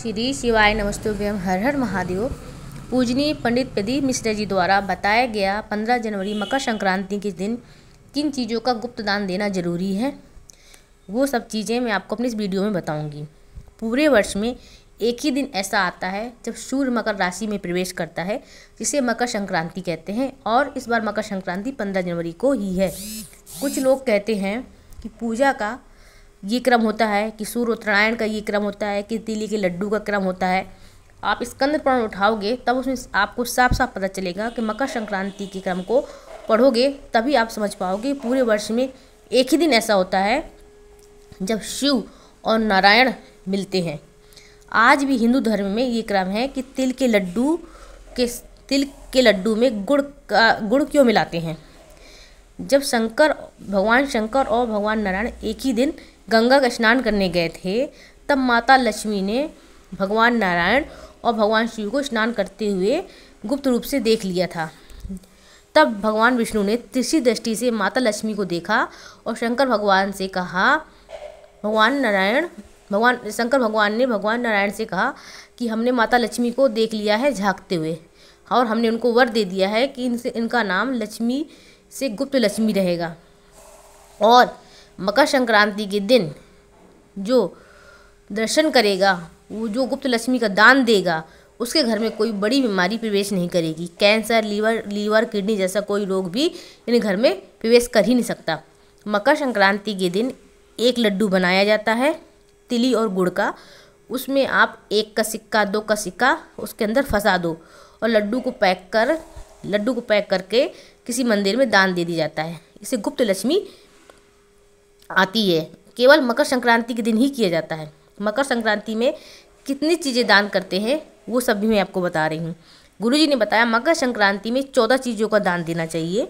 श्री शिवाय नमस्तुभ्यम हर हर महादेव पूजनीय पंडित प्रदीप मिश्रा जी द्वारा बताया गया पंद्रह जनवरी मकर संक्रांति के दिन किन चीज़ों का गुप्त दान देना ज़रूरी है वो सब चीज़ें मैं आपको अपने इस वीडियो में बताऊंगी पूरे वर्ष में एक ही दिन ऐसा आता है जब सूर्य मकर राशि में प्रवेश करता है जिसे मकर संक्रांति कहते हैं और इस बार मकर संक्रांति पंद्रह जनवरी को ही है कुछ लोग कहते हैं कि पूजा का ये क्रम होता है कि सूर्य उत्तरायण का ये क्रम होता है कि तिली के लड्डू का क्रम होता है आप स्कंद पुराण उठाओगे तब उसमें आपको साफ साफ पता चलेगा कि मकर संक्रांति के क्रम को पढ़ोगे तभी आप समझ पाओगे पूरे वर्ष में एक ही दिन ऐसा होता है जब शिव और नारायण मिलते हैं आज भी हिंदू धर्म में ये क्रम है कि तिल के लड्डू के तिल के लड्डू में गुड़ का गुड़ क्यों मिलाते हैं जब शंकर भगवान शंकर और भगवान नारायण एक ही दिन गंगा का स्नान करने गए थे तब माता लक्ष्मी ने भगवान नारायण और भगवान शिव को स्नान करते हुए गुप्त रूप से देख लिया था तब भगवान विष्णु ने तीसरी दृष्टि से माता लक्ष्मी को देखा और शंकर भगवान से कहा भगवान नारायण भगवान शंकर भगवान ने भगवान नारायण से कहा कि हमने माता लक्ष्मी को देख लिया है झाँकते हुए और हमने उनको वर दे दिया है कि इनसे इनका नाम लक्ष्मी से गुप्त लक्ष्मी रहेगा और मकर संक्रांति के दिन जो दर्शन करेगा वो जो गुप्त लक्ष्मी का दान देगा उसके घर में कोई बड़ी बीमारी प्रवेश नहीं करेगी कैंसर लीवर लीवर किडनी जैसा कोई रोग भी इन घर में प्रवेश कर ही नहीं सकता मकर संक्रांति के दिन एक लड्डू बनाया जाता है तिली और गुड़ का उसमें आप एक का सिक्का दो का सिक्का उसके अंदर फंसा दो और लड्डू को पैक कर लड्डू को पैक करके किसी मंदिर में दान दे दिया जाता है इसे गुप्त लक्ष्मी आती है केवल मकर संक्रांति के दिन ही किया जाता है मकर संक्रांति में कितनी चीज़ें दान करते हैं वो सब भी मैं आपको बता रही हूँ गुरु जी ने बताया मकर संक्रांति में चौदह चीज़ों का दान देना चाहिए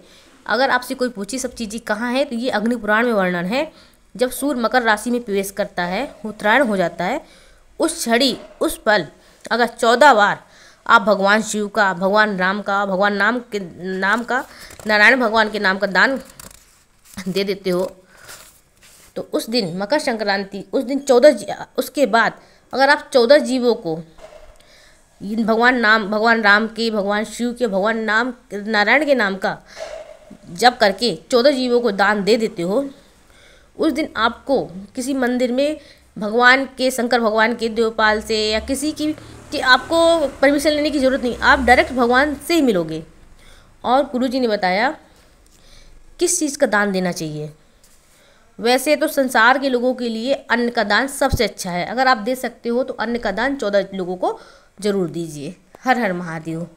अगर आपसे कोई पूछे सब चीज़ें कहाँ हैं तो ये अग्निपुराण में वर्णन है जब सूर्य मकर राशि में प्रवेश करता है उत्तरायण हो जाता है उस छड़ी उस पल अगर चौदह बार आप भगवान शिव का भगवान राम का भगवान नाम के नाम का नारायण भगवान के नाम का दान दे देते हो तो उस दिन मकर संक्रांति उस दिन चौदह उसके बाद अगर आप चौदह जीवों को भगवान नाम भगवान राम के भगवान शिव के भगवान नाम नारायण के नाम का जब करके चौदह जीवों को दान दे देते हो उस दिन आपको किसी मंदिर में भगवान के शंकर भगवान के देवपाल से या किसी की कि आपको परमिशन लेने की ज़रूरत नहीं आप डायरेक्ट भगवान से ही मिलोगे और गुरु जी ने बताया किस चीज़ का दान देना चाहिए वैसे तो संसार के लोगों के लिए अन्न का दान सबसे अच्छा है अगर आप दे सकते हो तो अन्न का दान चौदह लोगों को जरूर दीजिए हर हर महादेव